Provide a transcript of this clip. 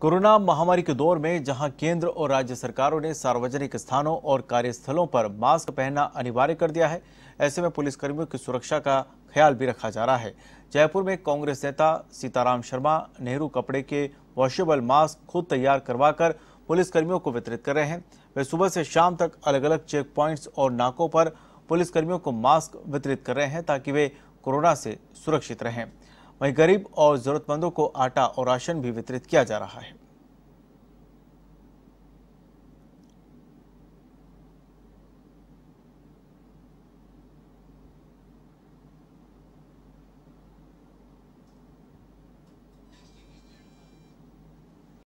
corona महामारी के दौर में जहां केंद्र और राज्य सरकारों ने सार्वजनिक स्थानों और कार्यस्थलों पर मास्क पहनना अनिवार्य कर दिया है ऐसे में पुलिसकर्मियों की सुरक्षा का ख्याल भी रखा जा रहा है जयपुर में कांग्रेस नेता सीताराम शर्मा नेहरू कपड़े के वॉशेबल मास्क खुद तैयार करवाकर पुलिसकर्मियों को वितरित कर रहे हैं वे सुबह से शाम तक अलग अलग चेक पॉइंट्स और नाकों पर पुलिसकर्मियों को मास्क वितरित कर रहे हैं ताकि वे कोरोना से सुरक्षित रहें वहीं गरीब और जरूरतमंदों को आटा और राशन भी वितरित किया जा रहा है